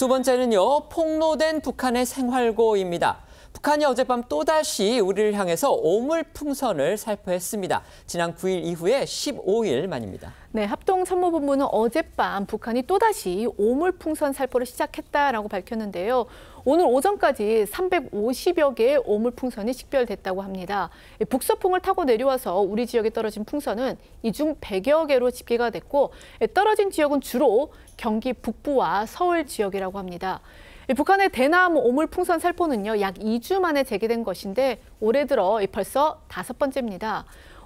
두 번째는요, 폭로된 북한의 생활고입니다. 북한이 어젯밤 또다시 우리를 향해서 오물풍선을 살포했습니다. 지난 9일 이후에 15일 만입니다. 네, 합동참모본부는 어젯밤 북한이 또다시 오물풍선 살포를 시작했다라고 밝혔는데요. 오늘 오전까지 350여 개의 오물풍선이 식별됐다고 합니다. 예, 북서풍을 타고 내려와서 우리 지역에 떨어진 풍선은 이 중 100여 개로 집계가 됐고 예, 떨어진 지역은 주로 경기 북부와 서울 지역이라고 합니다. 북한의 대나무 오물풍선 살포는요, 약 2주 만에 재개된 것인데 올해 들어 벌써 다섯 번째입니다.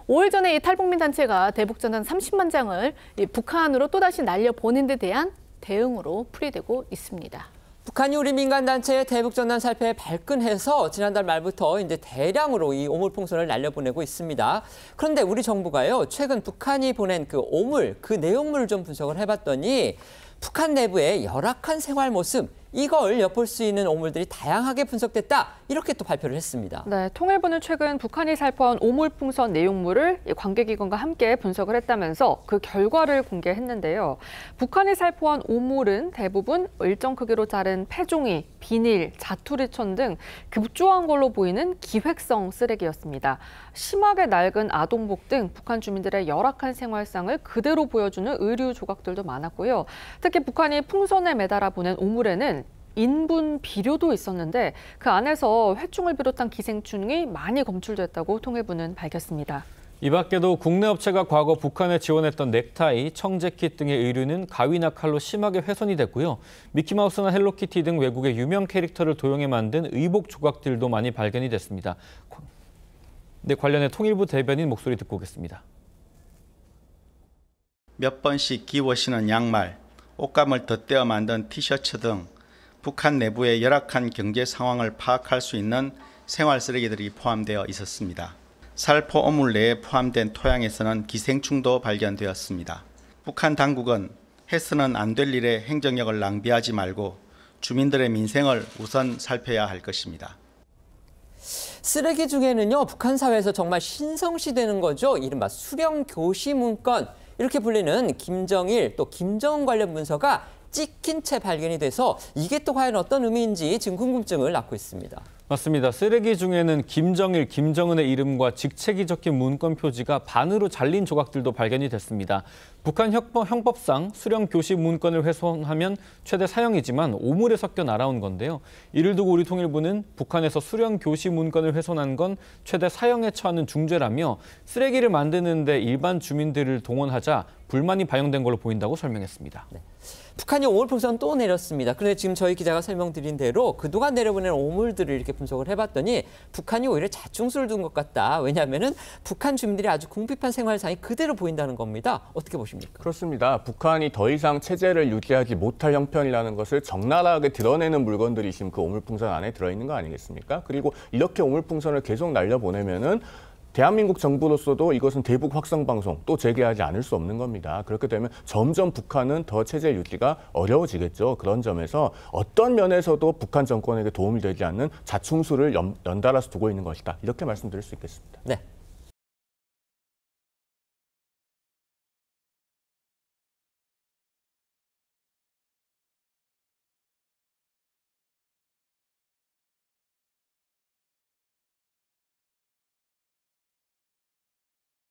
5일 전에 이 탈북민 단체가 대북전단 30만 장을 북한으로 또다시 날려보낸 데 대한 대응으로 풀이되고 있습니다. 북한이 우리 민간단체의 대북전단 살펴에 발끈해서 지난달 말부터 이제 대량으로 이 오물풍선을 날려보내고 있습니다. 그런데 우리 정부가요, 최근 북한이 보낸 그 오물, 그 내용물을 좀 분석을 해봤더니 북한 내부의 열악한 생활 모습, 이걸 엿볼 수 있는 오물들이 다양하게 분석됐다 이렇게 또 발표를 했습니다. 네, 통일부는 최근 북한이 살포한 오물 풍선 내용물을 관계기관과 함께 분석을 했다면서 그 결과를 공개했는데요. 북한이 살포한 오물은 대부분 일정 크기로 자른 폐종이, 비닐, 자투리천 등 급조한 걸로 보이는 기획성 쓰레기였습니다. 심하게 낡은 아동복 등 북한 주민들의 열악한 생활상을 그대로 보여주는 의류 조각들도 많았고요. 특히 북한이 풍선에 매달아 보낸 오물에는 인분 비료도 있었는데 그 안에서 회충을 비롯한 기생충이 많이 검출됐다고 통일부는 밝혔습니다. 이 밖에도 국내 업체가 과거 북한에 지원했던 넥타이, 청재킷 등의 의류는 가위나 칼로 심하게 훼손이 됐고요. 미키마우스나 헬로키티 등 외국의 유명 캐릭터를 도용해 만든 의복 조각들도 많이 발견이 됐습니다. 네, 관련해 통일부 대변인 목소리 듣고 오겠습니다. 몇 번씩 기워신은 양말, 옷감을 덧대어 만든 티셔츠 등 북한 내부의 열악한 경제 상황을 파악할 수 있는 생활 쓰레기들이 포함되어 있었습니다. 살포 어물 내에 포함된 토양에서는 기생충도 발견되었습니다. 북한 당국은 해서는 안 될 일에 행정력을 낭비하지 말고 주민들의 민생을 우선 살펴야 할 것입니다. 쓰레기 중에는요 북한 사회에서 정말 신성시되는 거죠. 이른바 수령 교시 문건 이렇게 불리는 김정일 또 김정은 관련 문서가 찍힌 채 발견이 돼서 이게 또 과연 어떤 의미인지 지금 궁금증을 낳고 있습니다. 맞습니다. 쓰레기 중에는 김정일, 김정은의 이름과 직책이 적힌 문건 표지가 반으로 잘린 조각들도 발견이 됐습니다. 북한 형법, 상 수령 교시 문건을 훼손하면 최대 사형이지만 오물에 섞여 날아온 건데요. 이를 두고 우리 통일부는 북한에서 수령 교시 문건을 훼손한 건 최대 사형에 처하는 중죄라며 쓰레기를 만드는데 일반 주민들을 동원하자 불만이 반영된 걸로 보인다고 설명했습니다. 네. 북한이 오물풍선 또 내렸습니다. 그런데 지금 저희 기자가 설명드린 대로 그동안 내려보낸 오물들을 이렇게 분석을 해봤더니 북한이 오히려 자충수를 둔 것 같다. 왜냐하면 북한 주민들이 아주 궁핍한 생활상이 그대로 보인다는 겁니다. 어떻게 보십니까? 그렇습니다. 북한이 더 이상 체제를 유지하지 못할 형편이라는 것을 적나라하게 드러내는 물건들이 지금 그 오물풍선 안에 들어있는 거 아니겠습니까? 그리고 이렇게 오물풍선을 계속 날려보내면은 대한민국 정부로서도 이것은 대북 확성 방송 또 재개하지 않을 수 없는 겁니다. 그렇게 되면 점점 북한은 더 체제 유지가 어려워지겠죠. 그런 점에서 어떤 면에서도 북한 정권에게 도움이 되지 않는 자충수를 연, 달아서 두고 있는 것이다. 이렇게 말씀드릴 수 있겠습니다. 네.